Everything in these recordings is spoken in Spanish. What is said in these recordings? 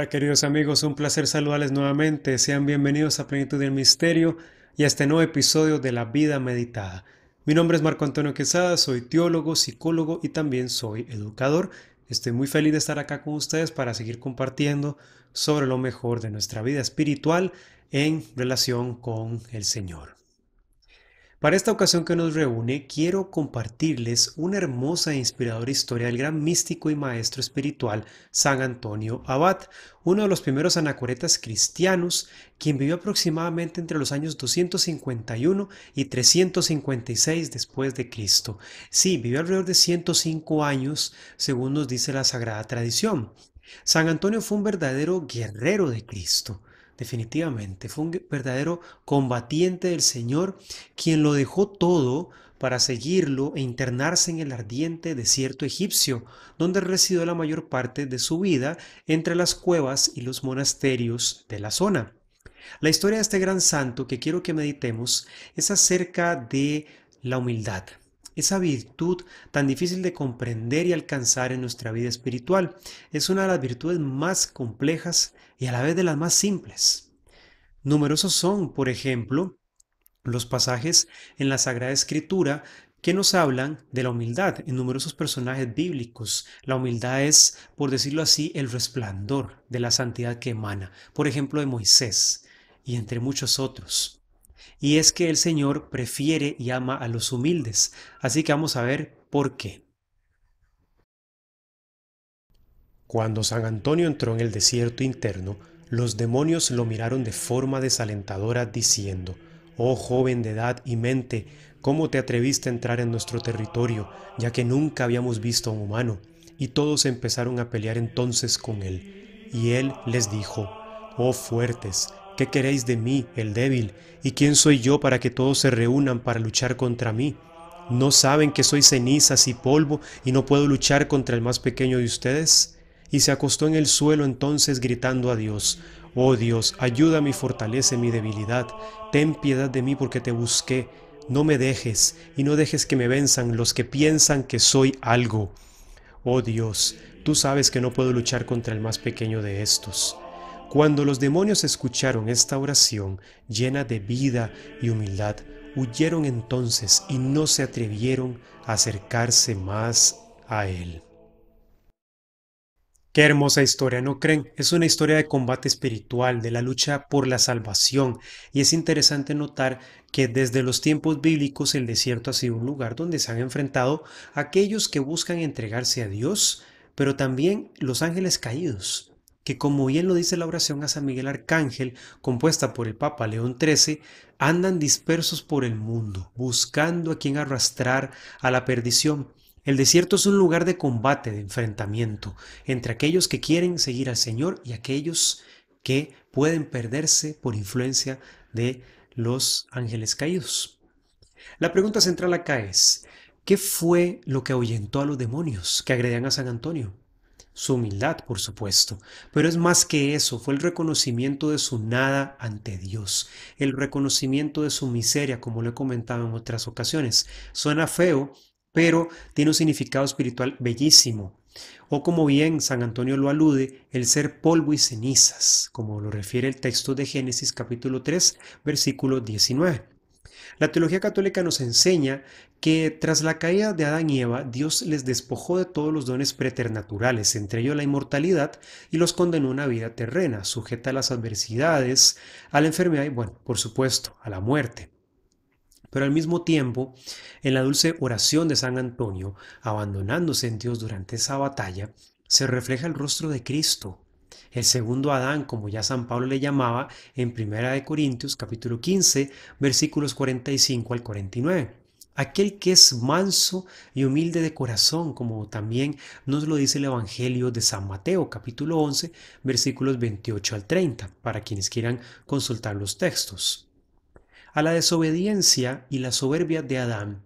Hola queridos amigos, un placer saludarles nuevamente. Sean bienvenidos a Plenitud del Misterio y a este nuevo episodio de La Vida Meditada. Mi nombre es Marco Antonio Quesada, soy teólogo, psicólogo y también soy educador. Estoy muy feliz de estar acá con ustedes para seguir compartiendo sobre lo mejor de nuestra vida espiritual en relación con el Señor. Para esta ocasión que nos reúne, quiero compartirles una hermosa e inspiradora historia del gran místico y maestro espiritual San Antonio Abad, uno de los primeros anacoretas cristianos, quien vivió aproximadamente entre los años 251 y 356 después de Cristo. Sí, vivió alrededor de 105 años, según nos dice la sagrada tradición. San Antonio fue un verdadero guerrero de Cristo definitivamente. Fue un verdadero combatiente del Señor, quien lo dejó todo para seguirlo e internarse en el ardiente desierto egipcio, donde residió la mayor parte de su vida entre las cuevas y los monasterios de la zona. La historia de este gran santo que quiero que meditemos es acerca de la humildad esa virtud tan difícil de comprender y alcanzar en nuestra vida espiritual. Es una de las virtudes más complejas y a la vez de las más simples. Numerosos son, por ejemplo, los pasajes en la Sagrada Escritura que nos hablan de la humildad en numerosos personajes bíblicos. La humildad es, por decirlo así, el resplandor de la santidad que emana, por ejemplo, de Moisés y entre muchos otros y es que el Señor prefiere y ama a los humildes. Así que vamos a ver por qué. Cuando San Antonio entró en el desierto interno, los demonios lo miraron de forma desalentadora diciendo, Oh joven de edad y mente, ¿cómo te atreviste a entrar en nuestro territorio, ya que nunca habíamos visto a un humano? Y todos empezaron a pelear entonces con él. Y él les dijo, Oh fuertes, ¿Qué queréis de mí, el débil? ¿Y quién soy yo para que todos se reúnan para luchar contra mí? ¿No saben que soy cenizas y polvo y no puedo luchar contra el más pequeño de ustedes? Y se acostó en el suelo entonces gritando a Dios, Oh Dios, ayúdame y fortalece mi debilidad, ten piedad de mí porque te busqué, no me dejes y no dejes que me venzan los que piensan que soy algo. Oh Dios, tú sabes que no puedo luchar contra el más pequeño de estos. Cuando los demonios escucharon esta oración llena de vida y humildad, huyeron entonces y no se atrevieron a acercarse más a él. Qué hermosa historia, ¿no creen? Es una historia de combate espiritual, de la lucha por la salvación, y es interesante notar que desde los tiempos bíblicos el desierto ha sido un lugar donde se han enfrentado aquellos que buscan entregarse a Dios, pero también los ángeles caídos, que como bien lo dice la oración a San Miguel Arcángel, compuesta por el Papa León XIII, andan dispersos por el mundo, buscando a quien arrastrar a la perdición. El desierto es un lugar de combate, de enfrentamiento, entre aquellos que quieren seguir al Señor y aquellos que pueden perderse por influencia de los ángeles caídos. La pregunta central acá es, ¿qué fue lo que ahuyentó a los demonios que agredían a San Antonio? su humildad, por supuesto, pero es más que eso, fue el reconocimiento de su nada ante Dios, el reconocimiento de su miseria, como lo he comentado en otras ocasiones. Suena feo, pero tiene un significado espiritual bellísimo. O como bien San Antonio lo alude, el ser polvo y cenizas, como lo refiere el texto de Génesis capítulo 3, versículo 19. La teología católica nos enseña que tras la caída de Adán y Eva, Dios les despojó de todos los dones preternaturales, entre ellos la inmortalidad, y los condenó a una vida terrena, sujeta a las adversidades, a la enfermedad y, bueno, por supuesto, a la muerte. Pero al mismo tiempo, en la dulce oración de San Antonio, abandonándose en Dios durante esa batalla, se refleja el rostro de Cristo, el segundo Adán, como ya San Pablo le llamaba en 1 Corintios capítulo 15, versículos 45 al 49. Aquel que es manso y humilde de corazón, como también nos lo dice el Evangelio de San Mateo, capítulo 11, versículos 28 al 30, para quienes quieran consultar los textos. A la desobediencia y la soberbia de Adán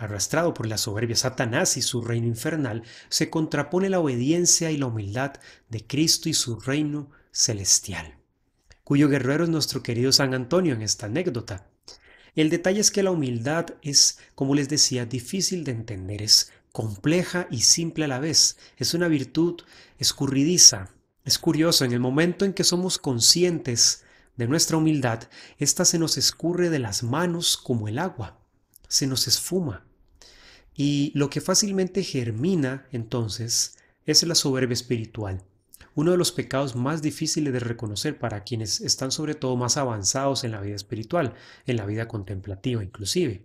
Arrastrado por la soberbia Satanás y su reino infernal, se contrapone la obediencia y la humildad de Cristo y su reino celestial, cuyo guerrero es nuestro querido San Antonio en esta anécdota. El detalle es que la humildad es, como les decía, difícil de entender, es compleja y simple a la vez, es una virtud escurridiza. Es curioso, en el momento en que somos conscientes de nuestra humildad, ésta se nos escurre de las manos como el agua, se nos esfuma. Y lo que fácilmente germina entonces es la soberbia espiritual, uno de los pecados más difíciles de reconocer para quienes están sobre todo más avanzados en la vida espiritual, en la vida contemplativa inclusive.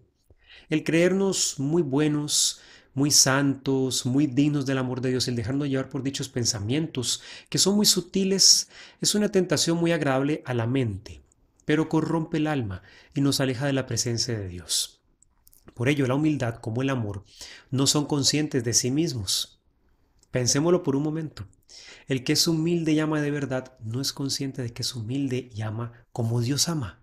El creernos muy buenos, muy santos, muy dignos del amor de Dios, el dejarnos llevar por dichos pensamientos que son muy sutiles, es una tentación muy agradable a la mente, pero corrompe el alma y nos aleja de la presencia de Dios. Por ello, la humildad como el amor no son conscientes de sí mismos. Pensémoslo por un momento. El que es humilde y ama de verdad no es consciente de que es humilde y ama como Dios ama.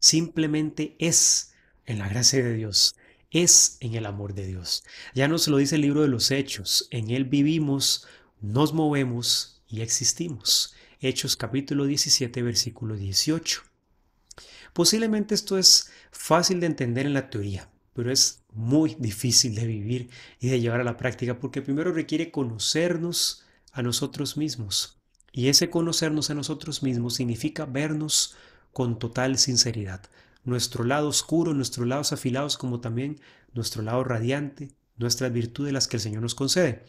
Simplemente es en la gracia de Dios, es en el amor de Dios. Ya nos lo dice el libro de los Hechos. En él vivimos, nos movemos y existimos. Hechos capítulo 17, versículo 18. Posiblemente esto es fácil de entender en la teoría, pero es muy difícil de vivir y de llevar a la práctica porque primero requiere conocernos a nosotros mismos. Y ese conocernos a nosotros mismos significa vernos con total sinceridad. Nuestro lado oscuro, nuestros lados afilados, como también nuestro lado radiante, nuestras virtudes las que el Señor nos concede.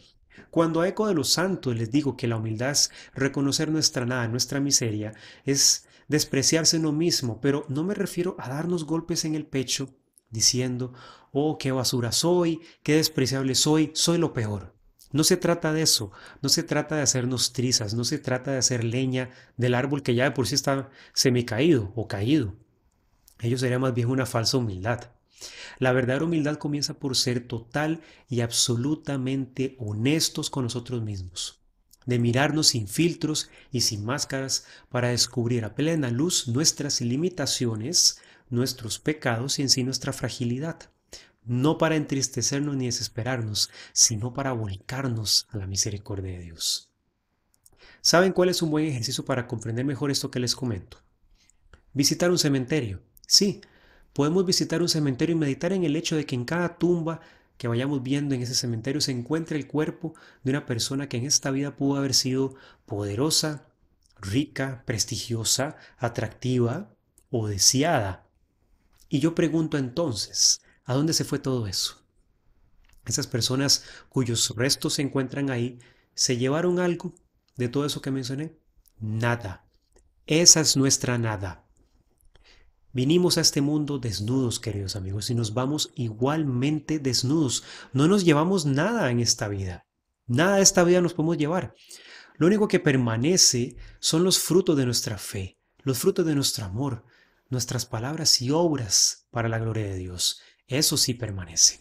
Cuando a eco de los santos les digo que la humildad es reconocer nuestra nada, nuestra miseria, es despreciarse en lo mismo, pero no me refiero a darnos golpes en el pecho diciendo, oh, qué basura soy, qué despreciable soy, soy lo peor. No se trata de eso, no se trata de hacernos trizas, no se trata de hacer leña del árbol que ya de por sí está semicaído o caído. Ello sería más bien una falsa humildad. La verdadera humildad comienza por ser total y absolutamente honestos con nosotros mismos, de mirarnos sin filtros y sin máscaras para descubrir a plena luz nuestras limitaciones, nuestros pecados y en sí nuestra fragilidad, no para entristecernos ni desesperarnos, sino para volcarnos a la misericordia de Dios. ¿Saben cuál es un buen ejercicio para comprender mejor esto que les comento? Visitar un cementerio. Sí, podemos visitar un cementerio y meditar en el hecho de que en cada tumba que vayamos viendo en ese cementerio se encuentra el cuerpo de una persona que en esta vida pudo haber sido poderosa, rica, prestigiosa, atractiva o deseada y yo pregunto entonces, ¿a dónde se fue todo eso? Esas personas cuyos restos se encuentran ahí, ¿se llevaron algo de todo eso que mencioné? Nada. Esa es nuestra nada. Vinimos a este mundo desnudos, queridos amigos, y nos vamos igualmente desnudos. No nos llevamos nada en esta vida. Nada de esta vida nos podemos llevar. Lo único que permanece son los frutos de nuestra fe, los frutos de nuestro amor, nuestras palabras y obras para la gloria de Dios. Eso sí permanece.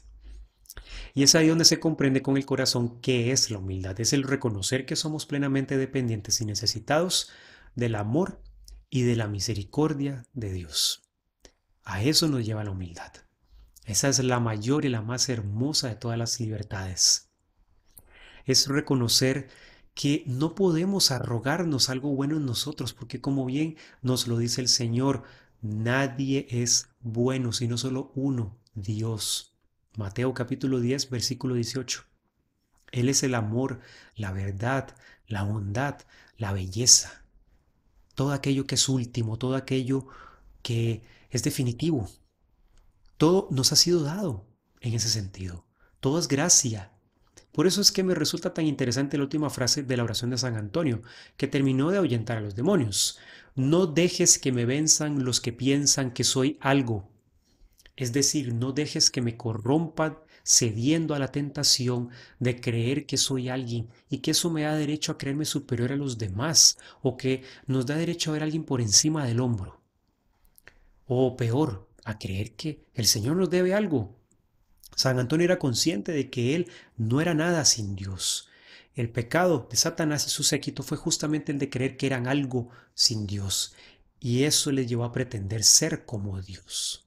Y es ahí donde se comprende con el corazón qué es la humildad. Es el reconocer que somos plenamente dependientes y necesitados del amor y de la misericordia de Dios. A eso nos lleva la humildad. Esa es la mayor y la más hermosa de todas las libertades. Es reconocer que no podemos arrogarnos algo bueno en nosotros, porque como bien nos lo dice el Señor, Nadie es bueno, sino solo uno, Dios. Mateo capítulo 10, versículo 18. Él es el amor, la verdad, la bondad, la belleza. Todo aquello que es último, todo aquello que es definitivo. Todo nos ha sido dado en ese sentido. Todo es gracia, por eso es que me resulta tan interesante la última frase de la oración de San Antonio, que terminó de ahuyentar a los demonios. No dejes que me venzan los que piensan que soy algo. Es decir, no dejes que me corrompan cediendo a la tentación de creer que soy alguien y que eso me da derecho a creerme superior a los demás o que nos da derecho a ver a alguien por encima del hombro. O peor, a creer que el Señor nos debe algo San Antonio era consciente de que él no era nada sin Dios. El pecado de Satanás y su séquito fue justamente el de creer que eran algo sin Dios, y eso les llevó a pretender ser como Dios.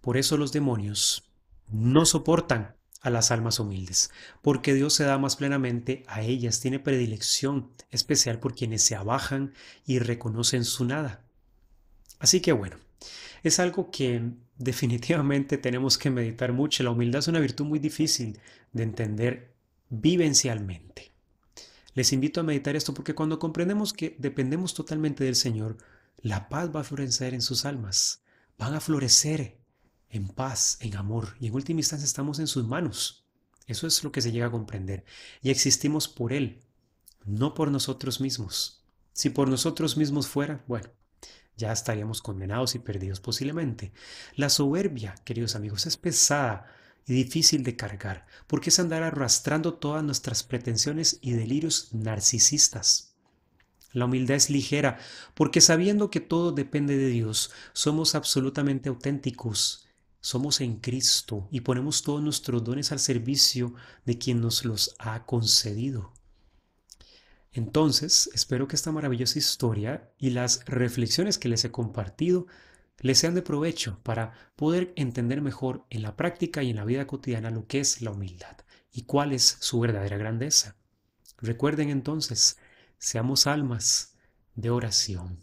Por eso los demonios no soportan a las almas humildes, porque Dios se da más plenamente a ellas, tiene predilección especial por quienes se abajan y reconocen su nada. Así que bueno, es algo que definitivamente tenemos que meditar mucho. La humildad es una virtud muy difícil de entender vivencialmente. Les invito a meditar esto porque cuando comprendemos que dependemos totalmente del Señor, la paz va a florecer en sus almas, van a florecer en paz, en amor y en última instancia estamos en sus manos. Eso es lo que se llega a comprender. Y existimos por Él, no por nosotros mismos. Si por nosotros mismos fuera, bueno, ya estaríamos condenados y perdidos posiblemente. La soberbia, queridos amigos, es pesada y difícil de cargar, porque es andar arrastrando todas nuestras pretensiones y delirios narcisistas. La humildad es ligera, porque sabiendo que todo depende de Dios, somos absolutamente auténticos, somos en Cristo y ponemos todos nuestros dones al servicio de quien nos los ha concedido. Entonces, espero que esta maravillosa historia y las reflexiones que les he compartido les sean de provecho para poder entender mejor en la práctica y en la vida cotidiana lo que es la humildad y cuál es su verdadera grandeza. Recuerden entonces, seamos almas de oración.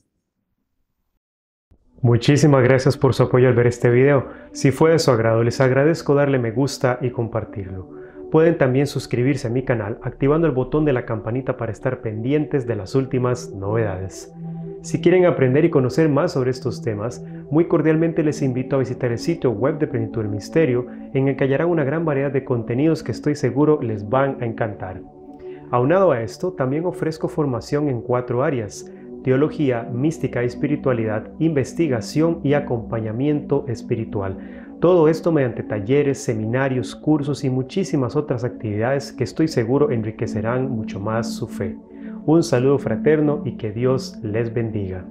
Muchísimas gracias por su apoyo al ver este video. Si fue de su agrado, les agradezco darle me gusta y compartirlo. Pueden también suscribirse a mi canal activando el botón de la campanita para estar pendientes de las últimas novedades. Si quieren aprender y conocer más sobre estos temas, muy cordialmente les invito a visitar el sitio web de Plenitud del Misterio, en el que hallarán una gran variedad de contenidos que estoy seguro les van a encantar. Aunado a esto, también ofrezco formación en cuatro áreas, teología, mística y espiritualidad, investigación y acompañamiento espiritual. Todo esto mediante talleres, seminarios, cursos y muchísimas otras actividades que estoy seguro enriquecerán mucho más su fe. Un saludo fraterno y que Dios les bendiga.